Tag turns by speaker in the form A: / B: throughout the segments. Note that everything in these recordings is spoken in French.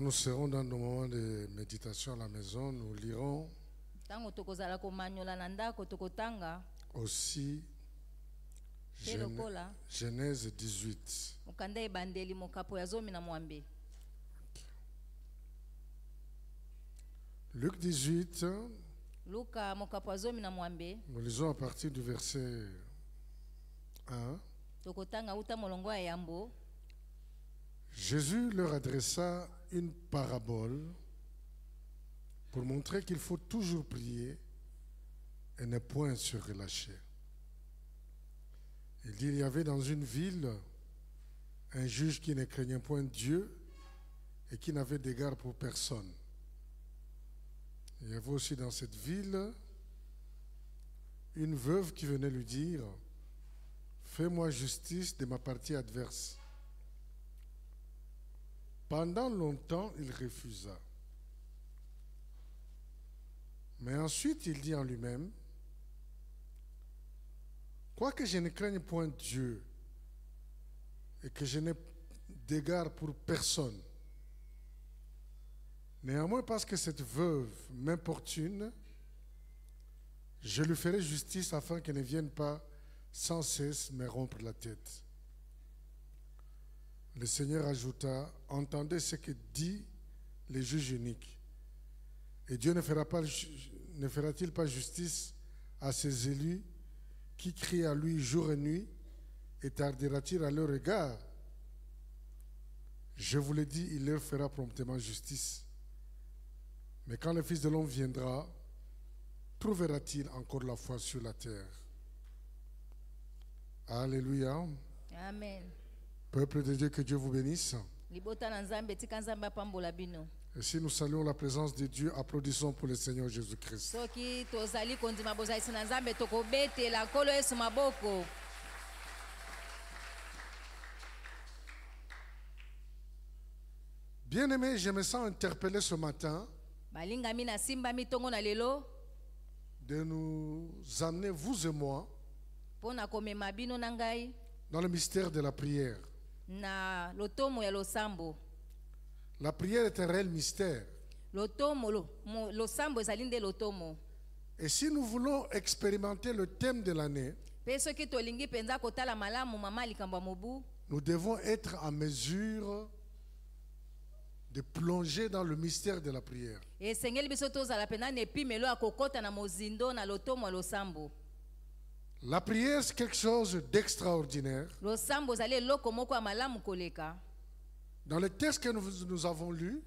A: nous serons dans nos moments de méditation à la maison, nous lirons aussi Genèse 18. Luc 18. Nous lisons à partir du verset 1. Jésus leur adressa une parabole pour montrer qu'il faut toujours prier et ne point se relâcher. Il dit, il y avait dans une ville un juge qui ne craignait point Dieu et qui n'avait d'égard pour personne. Il y avait aussi dans cette ville une veuve qui venait lui dire, fais-moi justice de ma partie adverse. Pendant longtemps, il refusa. Mais ensuite, il dit en lui-même, quoique je ne craigne point Dieu et que je n'ai d'égard pour personne, néanmoins parce que cette veuve m'importune, je lui ferai justice afin qu'elle ne vienne pas sans cesse me rompre la tête. Le Seigneur ajouta, entendez ce que dit le juge unique. Et Dieu ne fera-t-il pas, ne fera pas justice à ses élus qui crient à lui jour et nuit et tardera-t-il à leur égard Je vous l'ai dit, il leur fera promptement justice. Mais quand le Fils de l'homme viendra, trouvera-t-il encore la foi sur la terre Alléluia. Amen. Peuple de Dieu, que Dieu vous bénisse. Et si nous saluons la présence de Dieu, applaudissons pour le Seigneur Jésus-Christ. bien aimés je me sens interpellé ce matin
B: de
A: nous amener, vous et moi, dans le mystère de la prière la prière est un réel mystère et si nous voulons expérimenter le thème de l'année nous devons être en mesure de plonger dans le mystère de la prière la prière, c'est quelque chose d'extraordinaire. Dans le texte que nous, avons lu,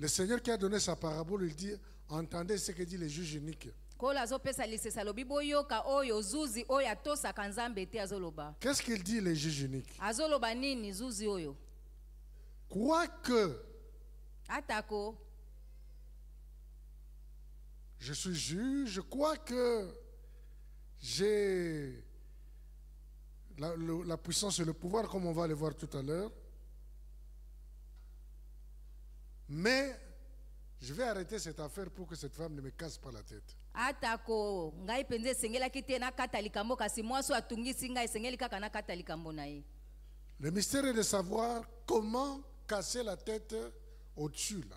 A: le Seigneur qui a donné sa parabole, il dit, entendez ce que dit le juge unique.
B: Qu'est-ce
A: qu'il dit le juge unique Quoique je suis juge, je crois que j'ai la, puissance et le pouvoir, comme on va le voir tout à l'heure. Mais je vais arrêter cette affaire pour que cette femme ne me casse pas la tête. Le mystère est de savoir comment casser la tête au-dessus là.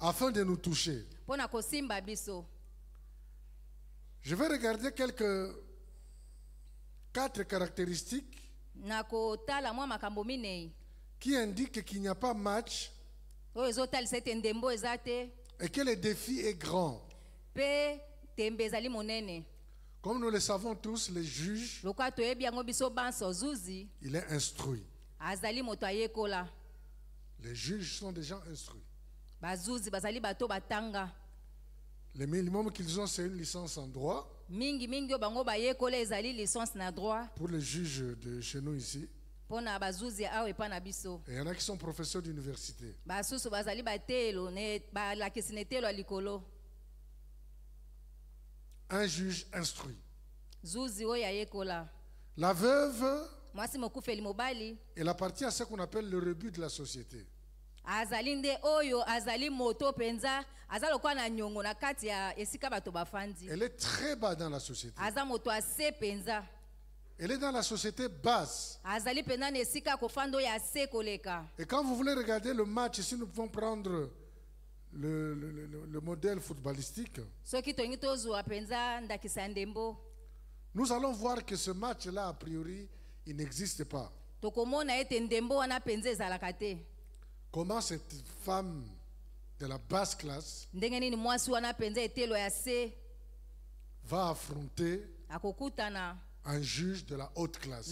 A: Afin de nous toucher. Je vais regarder quelques quatre caractéristiques qui indiquent qu'il n'y a pas match et que le défi est grand. Comme nous le savons tous, les juges, il est instruit
B: azali moto ayekola
A: les juges sont des gens instruits
B: bazuzi bazali bato batanga
A: le minimum qu'ils ont c'est une licence en droit
B: mingi mingi o bango bayekola ezali licence en droit
A: pour les juges de chez nous ici
B: mpona bazuzi awa epai na biso
A: Et y en a qui sont professeurs d'université
B: basusu bazali batelo balakisi na etelo ya likolo
A: un juge instruit
B: zuzi oyo ayekola
A: la veuve elle appartient à ce qu'on appelle le rebut de la société
B: elle est
A: très bas dans la société Elle est dans la société basse. Et quand vous voulez regarder le match, si nous pouvons prendre le, le modèle footballistique, nous allons voir que ce match-là, a priori, il n'existe pas. Comment cette femme de la basse classe va affronter un juge de la haute classe.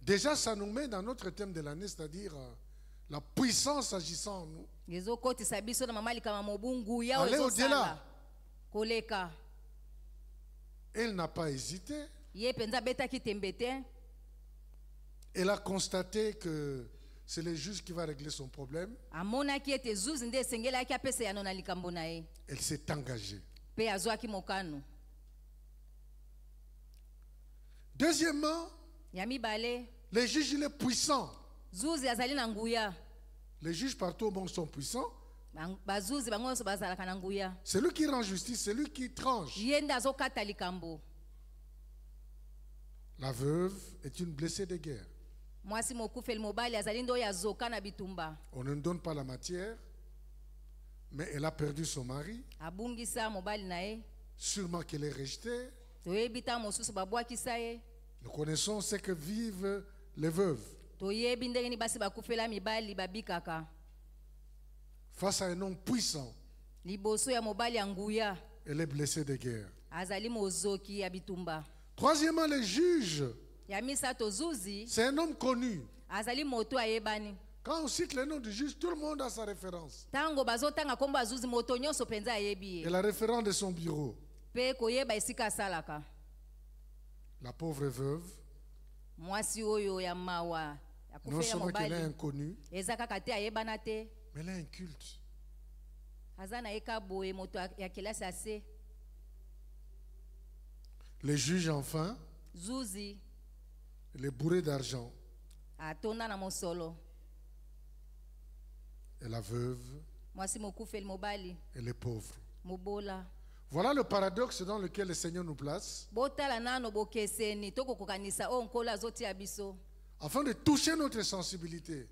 A: Déjà, ça nous met dans notre thème de l'année, c'est-à-dire euh, la puissance agissant en nous.
B: au-delà.
A: Elle n'a pas hésité. Elle a constaté que c'est le juge qui va régler son problème. Elle s'est engagée.
B: Deuxièmement, les
A: juges, il est puissant. Les juges partout au monde sont puissants. C'est lui qui rend justice, c'est lui qui tranche. La veuve est une blessée de guerre.
B: On ne
A: donne pas la matière, mais elle a perdu son mari. Sûrement qu'elle est rejetée. Nous connaissons ce que vivent les veuves face à un homme puissant. Elle est blessée de guerre. Troisièmement, le juge
B: C'est un homme connu. Quand on cite le nom du juge, tout le monde a sa référence. Et la
A: référence de son bureau. La pauvre veuve.
B: Non seulement qu'elle est
A: inconnue. Mais elle est culte... Les juges enfin. Les bourrés d'argent. Et la veuve.
B: Et
A: les pauvres. Voilà le paradoxe dans lequel le Seigneur nous place afin de toucher notre sensibilité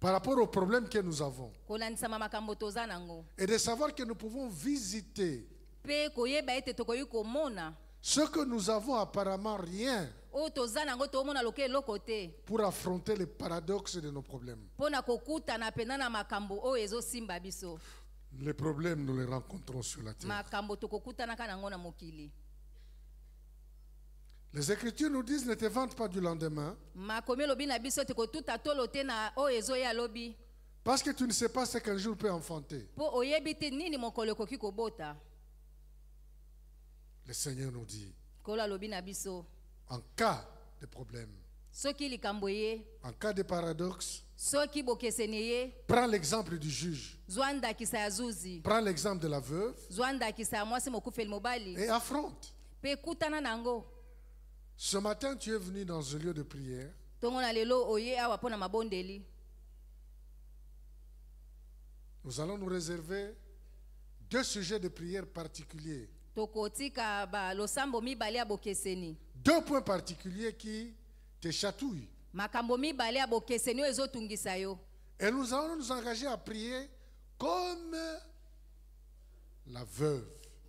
A: par rapport aux problèmes que nous avons et de savoir que nous pouvons visiter ce que nous avons apparemment rien pour affronter les paradoxes de nos problèmes. Les problèmes, nous les rencontrons sur la terre. Les Écritures nous disent ne te vante pas du lendemain. Parce que tu ne sais pas ce qu'un jour peut enfanter. Le Seigneur nous dit
B: en
A: cas de problème,
B: en
A: cas de paradoxe, Prends l'exemple du juge.
B: Prends
A: l'exemple de la veuve.
B: Et affronte.
A: Ce matin, tu es venu dans un lieu de prière. Nous allons nous réserver deux sujets de prière particuliers. Deux points particuliers qui te chatouillent. Et nous allons nous engager à prier comme la veuve.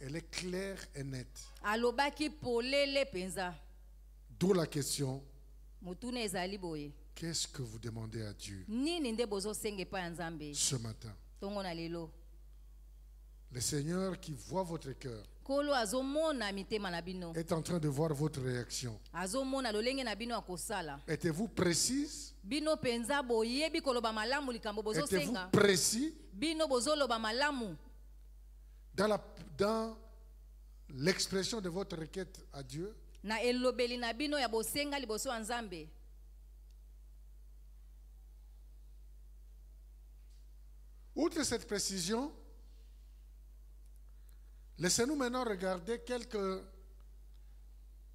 A: elle est claire et nette.
B: alobaki polele mpenza
A: D'où la question
B: motuna ezali boye
A: qu'est-ce que vous demandez à Dieu
B: Ni nde bozosenga epai ya nzambe ce matin ntongo na lelo
A: Le Seigneur qui voit votre cœur
B: nkolo mon mitema na bino est en
A: train de voir votre réaction.
B: azomona lolenge na bino ya kosala
A: Êtes-vous précise
B: bino mpenza boyebi koloba malamu likambo étiez vous
A: précis
B: bino bozoloba malamu
A: dans l'expression de votre requête à Dieu, outre cette précision laissez-nous maintenant regarder quelques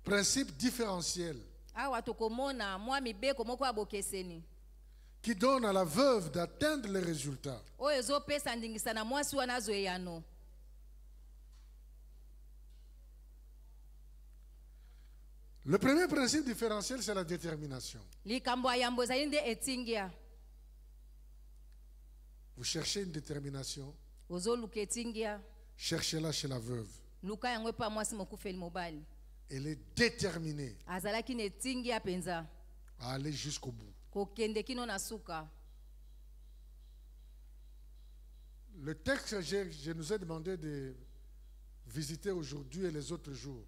A: principes différentiels qui donne à la veuve d'atteindre les résultats Le premier principe différentiel, c'est la détermination. Vous cherchez une détermination. Cherchez-la chez la veuve. Elle est déterminée à aller jusqu'au bout. Le texte que je, nous ai demandé de visiter aujourd'hui et les autres jours.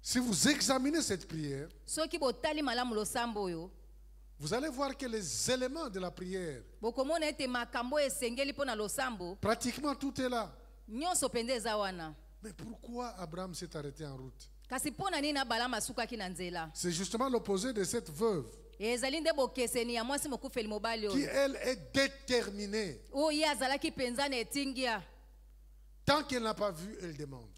A: Si vous examinez cette prière, vous allez voir que les éléments de la prière,
B: pratiquement tout est là. Mais
A: pourquoi Abraham s'est arrêté en route C'est justement l'opposé de cette veuve. Qui elle est déterminée. Tant qu'elle n'a pas vu, elle demande.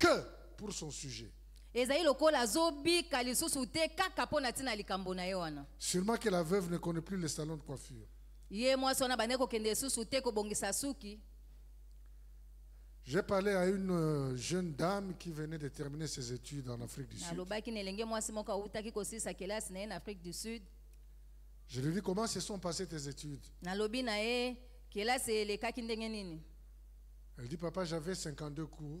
A: que pour son sujet. Sûrement que la veuve ne connaît plus les salons de coiffure. J'ai parlé à une euh, jeune dame qui venait de terminer ses études en Afrique du Sud. Je lui ai dit comment se sont passées tes études.
B: Elle
A: dit papa j'avais 52 cours.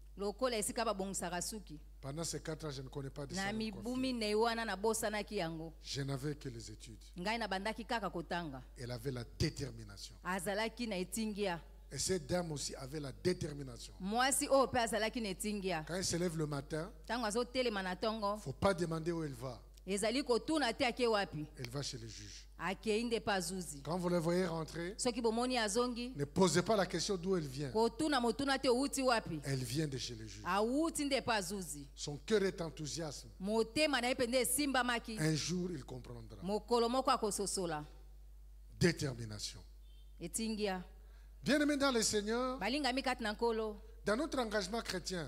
B: lokola esika babongisaka suki
A: pendant ces quatre ans je ne connais pas de na mibumi
B: na wana nabosanaki yango
A: je n'avais que les études
B: ngai nabandaki kaka kotanga
A: elle avait la détermination
B: azalaki na etingia
A: Et cette dame aussi avait la détermination. Quand elle se lève le matin,
B: il manatongo
A: faut pas demander où elle va. Elle va chez le juge.
B: Quand vous le voyez rentrer, ne
A: posez pas la question d'où elle vient. Elle vient de chez les juge...
B: Son cœur est enthousiaste... Un
A: jour, il comprendra. Détermination.
B: Bien aimé dans le Seigneur, dans notre engagement chrétien,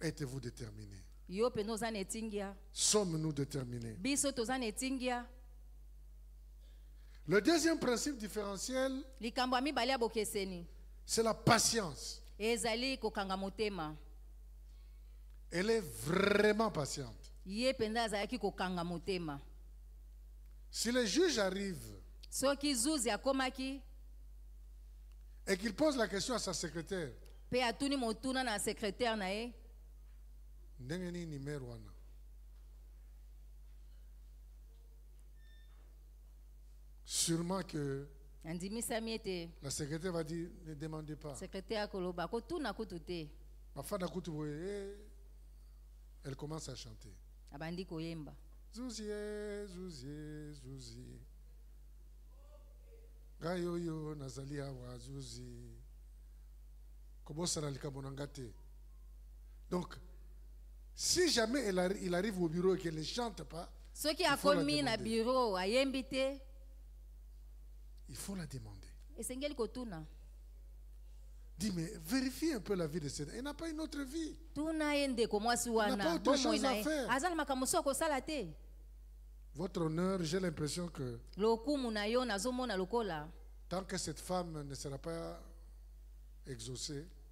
A: Êtes-vous déterminé? Sommes-nous déterminés? Le deuxième principe différentiel, c'est la patience. Elle est vraiment patiente. Si le juge arrive et qu'il pose la question à sa secrétaire, ndengeni ni merwana. sûrement que
B: ete
A: la secrétaire va dire ne demandez pas
B: secrétaire akoloba akotuna kutu te
A: bafanda kutu boye eh, elle commence à chanter
B: abandi koyemba
A: zuzie eh, zuzie eh, zuzie gayo yo nazali awa zuzi kobosana likambo donc si jamais il arrive, au bureau et qu'elle ne chante pas,
B: a commis un bureau à il
A: faut la demander. Dis, mais vérifie un peu la vie de cette. elle n'a pas une autre vie.
B: elle n'a pas autre chose à faire.
A: Votre honneur, j'ai l'impression que tant que cette femme ne sera pas exaucée,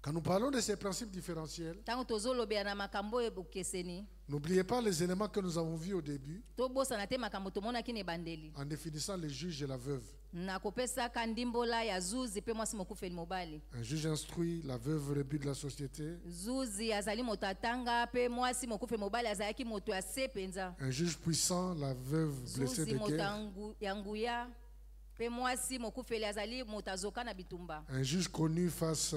A: Quand nous parlons de ces principes différentiels, n'oubliez pas les éléments que nous avons vus au début en définissant le juge et la veuve. Un juge instruit, la veuve rebute de la société. Un juge puissant, la veuve blessée de
B: guerre.
A: Un juge connu face à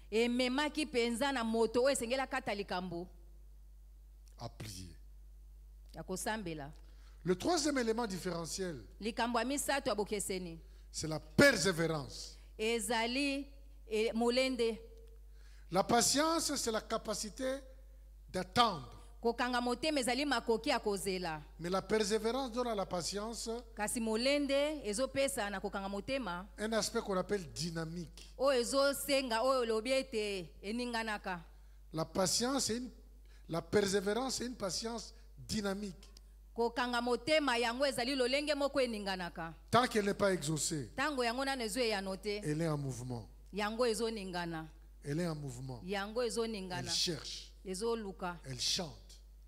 B: Et ememaki mpenza na moto oyo esengelaka ata likambo à plier. ya kosambela Le troisième élément
A: différentiel, likambo c'est la persévérance.
B: ezali eh, molende La patience, c'est la capacité d'attendre kokanga motema ezali makoki ya kozela
A: mais la persévérance donne à la patience
B: kasi molende ezopesa na kokanga motema
A: un aspect qu'on appelle dynamique
B: oyo ezosenga oyo olobi ete eninganaka
A: la patience est une, la persévérance est une patience
B: dynamique kokanga motema yango ezali lolenge moko eninganaka
A: tant qu'elle n'est pas exaucée
B: tango yango nano ezo eyano te
A: elle est en mouvement
B: yango ezoningana
A: elle est en mouvement
B: yango ezoningana elle cherche ezoluka elle chante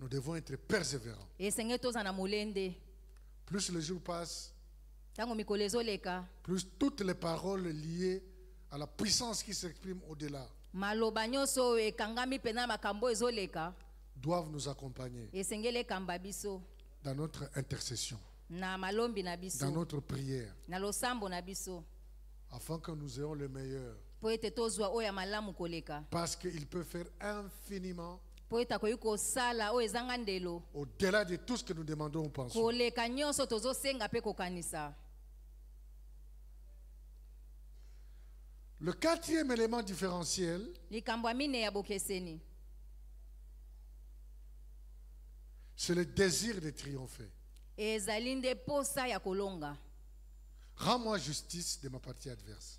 A: Nous devons être persévérants. Plus le jour passe, plus toutes les paroles liées à la puissance qui s'exprime au-delà doivent nous accompagner dans notre intercession, dans notre prière, afin que nous ayons le meilleur. Parce qu'il peut faire
B: infiniment au-delà
A: de tout ce que nous demandons ou pensons. Le quatrième élément différentiel, c'est le désir de triompher. Rends-moi justice de ma partie adverse.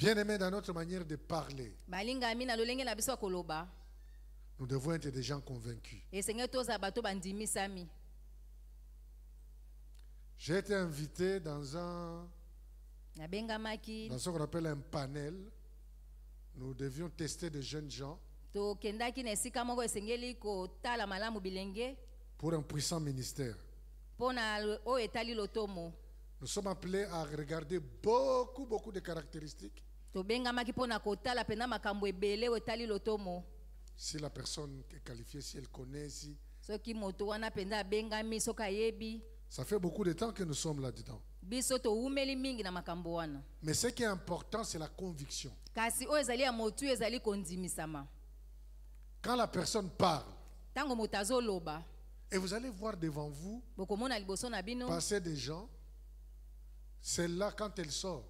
A: bien aimé dans notre manière de parler, nous devons être des gens convaincus. J'ai été invité dans un
B: dans ce qu'on appelle
A: un panel. Nous devions tester des jeunes gens pour un puissant ministère.
B: Nous
A: sommes appelés à regarder beaucoup, beaucoup de caractéristiques si la personne est qualifiée si elle connaît ça fait beaucoup de temps que nous sommes là dedans mais ce qui est important c'est la conviction quand la personne parle et vous allez voir devant vous passer des gens celle-là quand elle sort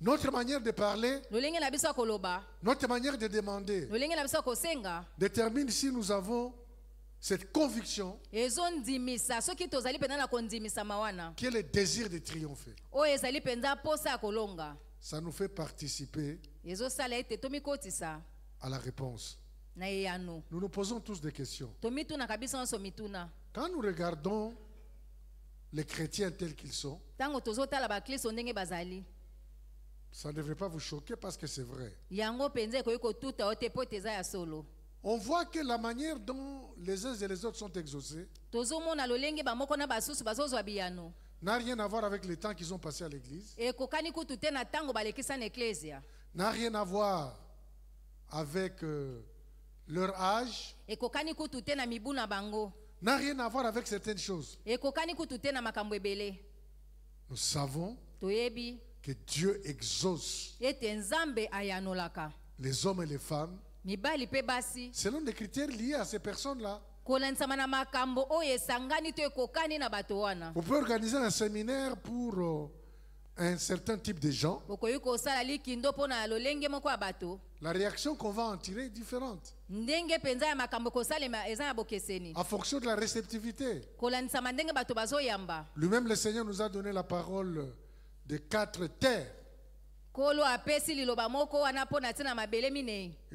A: Notre manière de parler, notre manière de demander, détermine si nous avons cette conviction
B: qui est le
A: désir de triompher. Ça nous fait participer à la réponse.
B: Nous
A: nous posons tous des questions. Quand nous regardons les chrétiens tels qu'ils sont, ça ne devrait pas vous choquer parce que c'est vrai. On voit que la manière dont les uns et les autres sont exaucés n'a rien à voir avec le temps qu'ils ont passé à l'église. N'a rien à voir avec euh, leur âge. N'a rien à voir avec certaines choses. Nous savons que Dieu exauce les hommes et les femmes selon des critères liés
B: à ces personnes-là. Vous pouvez
A: organiser un séminaire pour euh, un certain type de gens.
B: La réaction qu'on va en tirer est différente. En fonction
A: de la réceptivité. Lui-même, le Seigneur nous a donné la parole de quatre terres.
B: Il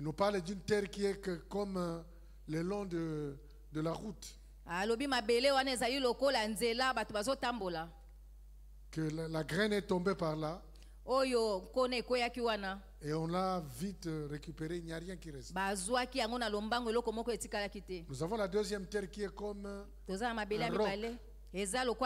A: nous parle d'une terre qui est comme euh, le long de, la route. Que la, graine est tombée par là. Et on l'a vite euh, récupéré, il n'y a rien qui reste. Nous avons la deuxième terre qui est comme euh, un roc.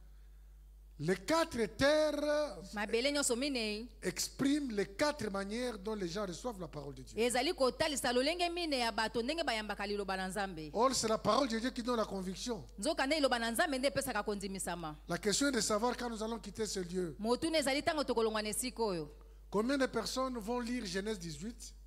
A: Les quatre terres expriment les quatre manières dont les gens reçoivent la parole de Dieu.
B: Or, c'est la parole de Dieu qui donne la conviction.
A: La question est de savoir quand nous allons quitter ce lieu. Combien de personnes vont lire Genèse
B: 18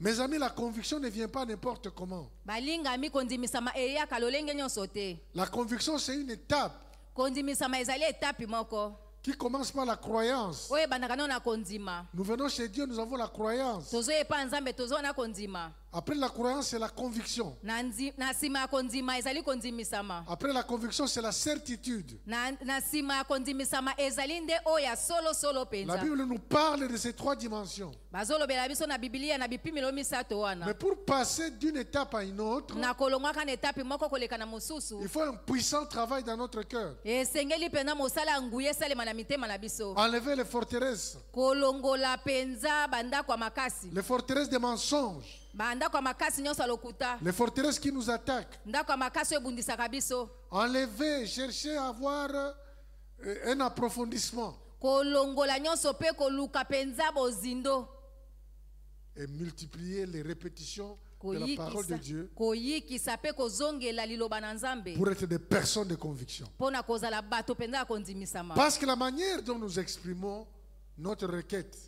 B: Mes amis, la conviction ne vient pas n'importe comment. La
A: conviction, c'est une étape
B: qui commence par la croyance. Nous venons chez Dieu, nous avons la croyance. Après la croyance, c'est la conviction.
A: Après la conviction, c'est la certitude. La Bible nous parle de ces trois dimensions.
B: Mais pour passer d'une étape à une autre, il faut un puissant travail dans notre cœur. Enlever les forteresses. Les forteresses des mensonges. Les forteresses qui nous attaquent. Enlever, chercher à avoir euh, un approfondissement.
A: Et multiplier les répétitions de la parole de Dieu pour être des personnes de conviction. Parce que la manière dont nous exprimons notre requête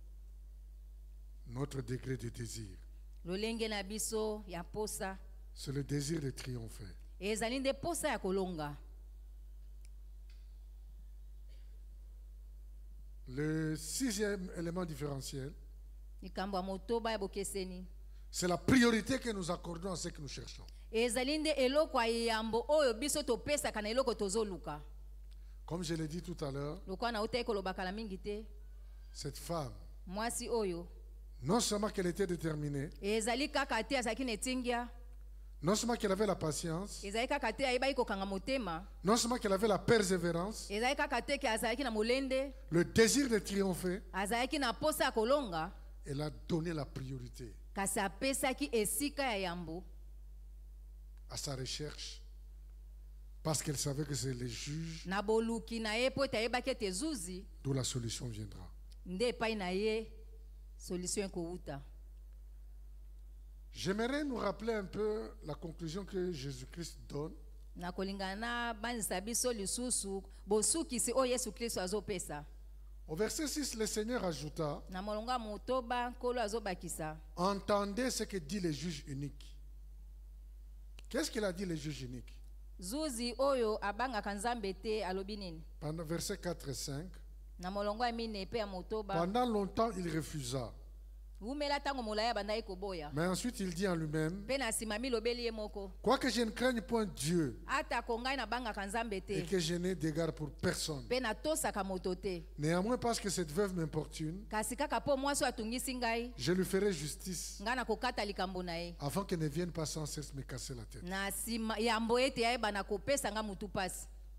A: notre degré de désir.
B: Le na biso ya posa
A: C'est le désir de triompher.
B: ezali nde posa ya kolonga
A: Le sixième élément différentiel,
B: likambo moto motoba ya bokeseni
A: c'est la priorité que nous accordons à ce que nous cherchons.
B: ezali nde eloko ya yambo oyo biso topesaka na eloko luka.
A: Comme je l'ai dit tout à l'heure,
B: lokola nautaki kolobakala mingi te cette femme si oyo
A: non seulement qu'elle était déterminée. Non seulement qu'elle avait la patience. Non seulement qu'elle avait la persévérance.
B: Le
A: désir de triompher. Elle a donné la priorité. À sa recherche. Parce qu'elle savait que c'est les juges. D'où la solution viendra. J'aimerais nous rappeler un peu la conclusion que Jésus-Christ donne. Au verset 6, le Seigneur ajouta Entendez ce que dit le juge unique. Qu'est-ce qu'il a dit le juge unique Pendant verset 4 et 5. Pendant longtemps, il refusa. Mais ensuite, il dit en lui-même Quoique je ne craigne point Dieu et que je n'ai d'égard pour personne, néanmoins, parce que cette veuve m'importune, je lui ferai
B: justice
A: avant qu'elle ne vienne pas sans cesse me casser la tête.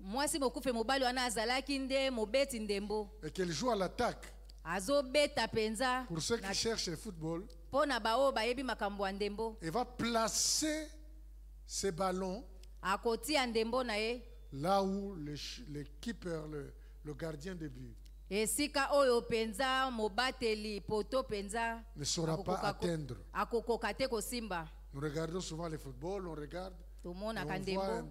B: mwasi mokufe mobali wana azalaki nde mobeti ndembo
A: et qu'elle joue à l'attaque
B: azobeta mpenza pour ceux qui cherchent le football mpona baoyo bayebi makambo ndembo e va placer ses ballons akotia ndembo na ye là où le, le keeper le, le gardien de but esika oyo penza mobateli poto penza. ne saura pas atteindre akokoka te simba.
A: nous regardons souvent le football on regarde a ndembo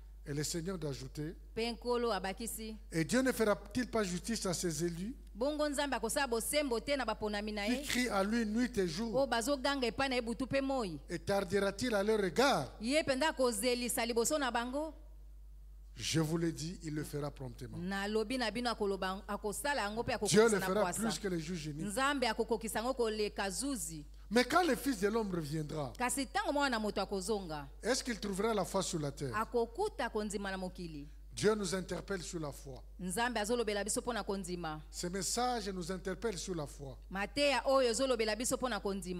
A: Et le Seigneur d'ajouter. Et Dieu ne fera-t-il pas justice à ses élus qui crient à lui nuit et jour et tardera-t-il à leur regard Je vous l'ai dit, il le fera promptement. Dieu
B: le fera plus que
A: les juges génies. Mais quand le Fils de l'homme reviendra, est-ce qu'il trouvera la foi sur la terre Dieu nous interpelle sur la foi.
B: Ce message nous interpelle sur la foi.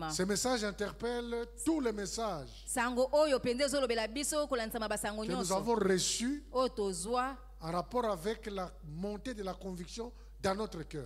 B: Ce message
A: interpelle tous les messages
B: que nous avons reçus
A: en rapport avec la montée de la conviction dans notre cœur.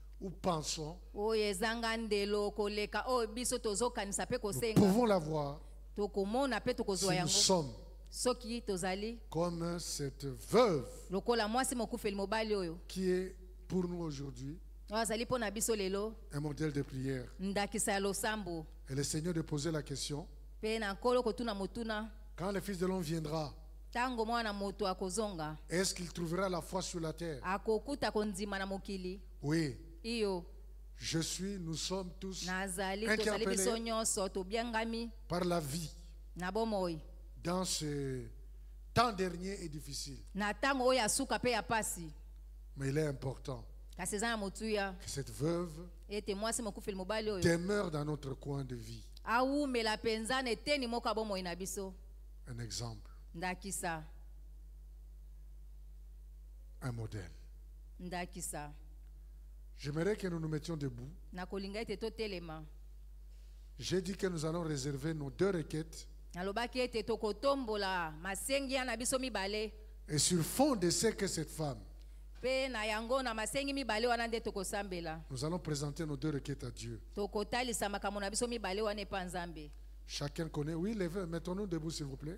A: ou pensons,
B: oh, nous pouvons l'avoir si nous sommes
A: comme cette veuve
B: qui est pour nous aujourd'hui oh, un
A: modèle de prière.
B: Et
A: le Seigneur de poser la question
B: quand
A: le Fils de l'homme viendra, est-ce qu'il
B: trouvera la foi sur
A: la terre Oui. Je suis, nous sommes tous par la vie dans ce temps dernier et difficile. Mais il est important que cette veuve
B: demeure
A: dans notre coin de vie. Un exemple. Un modèle. J'aimerais que nous nous mettions debout. J'ai dit que nous allons réserver nos deux requêtes. Et sur fond de ce que cette femme. Nous allons présenter nos deux requêtes à Dieu. Chacun connaît. Oui, mettons-nous debout, s'il vous plaît.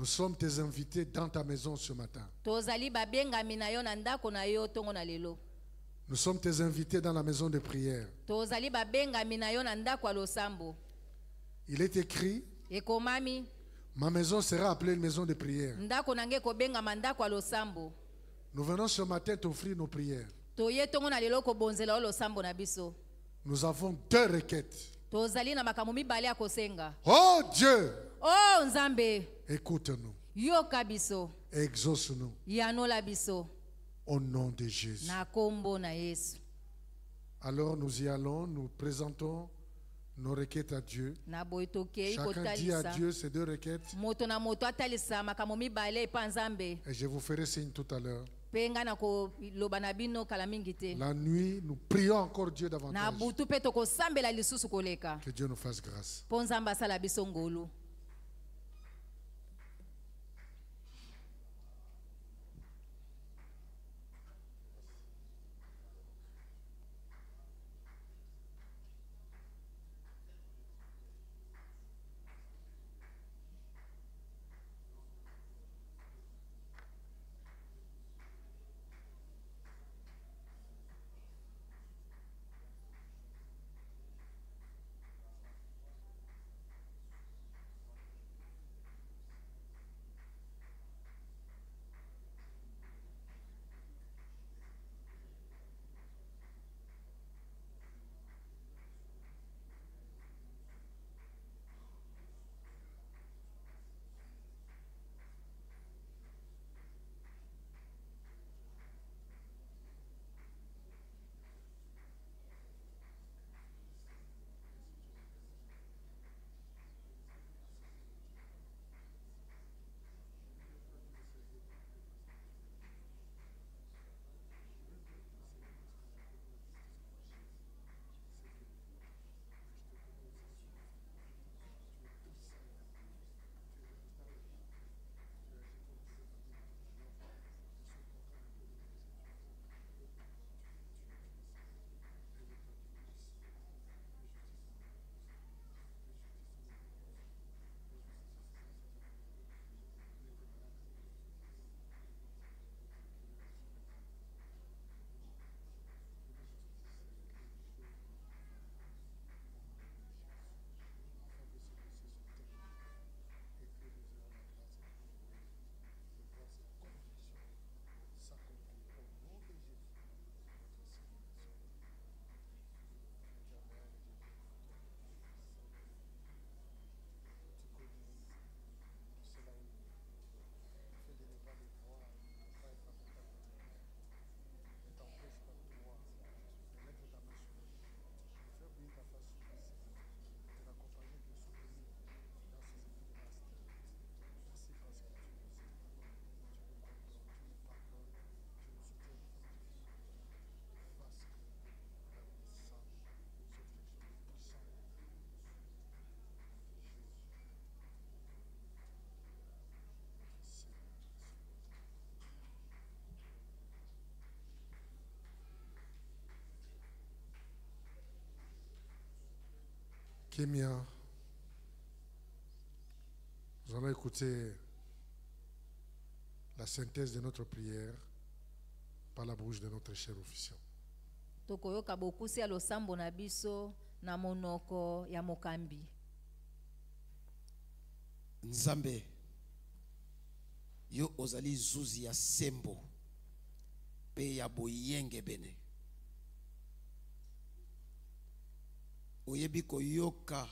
A: Nous sommes tes invités dans ta maison ce matin. Nous sommes tes invités dans la maison de prière. Il est écrit Ma maison sera appelée une maison de prière. Nous venons ce matin t'offrir nos prières. Nous avons deux requêtes. Oh Dieu!
B: oh nzambe
A: écoute-nous exauce-nous au nom de Jésus alors nous y allons nous présentons nos requêtes à Dieu.
B: Chacun dit à Dieu
A: ces deux requêtes. Et je vous ferai signe tout à l'heure.
B: La
A: nuit, nous prions encore Dieu davantage.
B: Que Dieu nous fasse grâce.
A: Kimia. Nous allons écouter la synthèse de notre prière par la bouche de notre cher officier.
B: tokoyoka bokusi ya losambo na biso na monoko ya mokambi
C: nzambe yo ozali zuzi ya sembo pe ya boyengebene oyebi koyoka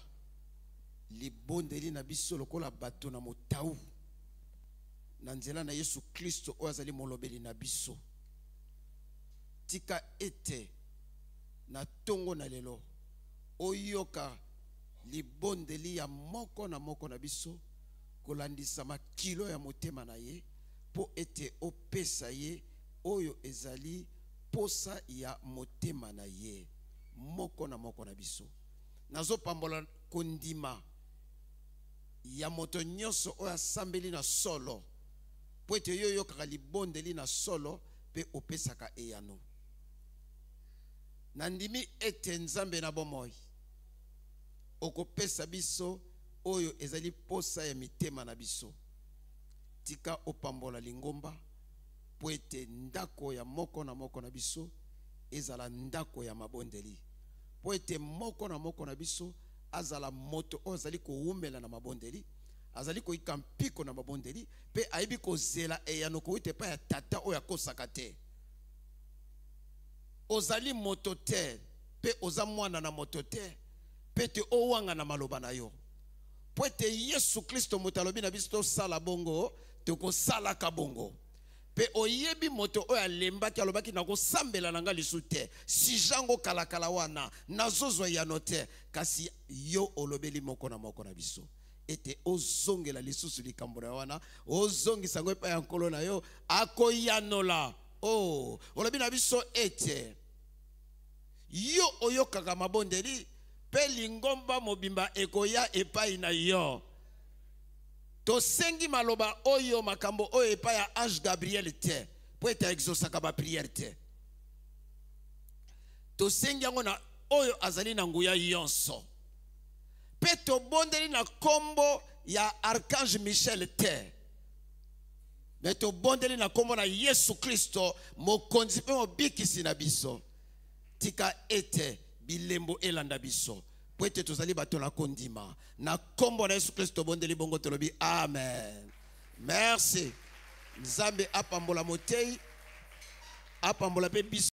C: libondeli na biso lokola bato na motau na nzela na yesu kristo oyo azali molobeli na biso tika ete na ntongo na lelo oyoka libondeli ya moko na moko na biso kolandisa makilo ya motema na ye mpo ete opesa ye oyo ezali posa ya motema na ye moko na moko na biso nazopambola kondima ya moto nyonso oyo asambeli na solo mpo ete yo oyokaka libondeli na solo mpe opesaka eyano nandimi ete nzambe na bomoi okopesa biso oyo ezali posa ya mitema na biso tika opambola lingomba mpo ete ndako ya moko na moko na biso ezala ndako ya mabondeli mpo ete moko na moko na biso azala moto oyo azali kowumela na mabondeli azali koyika mpiko na mabondeli mpe ayebi kozela eyanoko ete epai ya tata oyo akosaka te ozali moto te mpe oza mwana na moto te mpe ete owanga na maloba na yo mpo ete yesu kristo moto alobi na biso tosala bongo tokosalaka bongo mpe oyebi moto oyo alembaki alobaki nakosambela na nga lisu te sijango kalakala wana nazozwa yano te kasi yo olobeli moko na moko na biso ete ozongela lisusu likambo na yo wana ozongisa yango epai ya nkolo na yo akoyanola o oh, olobi na biso ete yo oyokaka mabondeli mpe lingomba mobimba ekoya epai na yo tosengi maloba oyo makambo oyo epai ya ange gabriel te mpo ete exosaka bapriere te tosengi yango na oyo azali na nguya nyonso mpe tobondeli na nkombo ya arkange michel te me tobondeli na nkombo na yesu kristo mokonzi mpe mobikisi na biso tika ete bilembo elanda biso po ete tozali bato na kondima na nkombo na yesu kristo tobondeli bongo tolobi amen merci nzambe apambola motei apambola mpe biso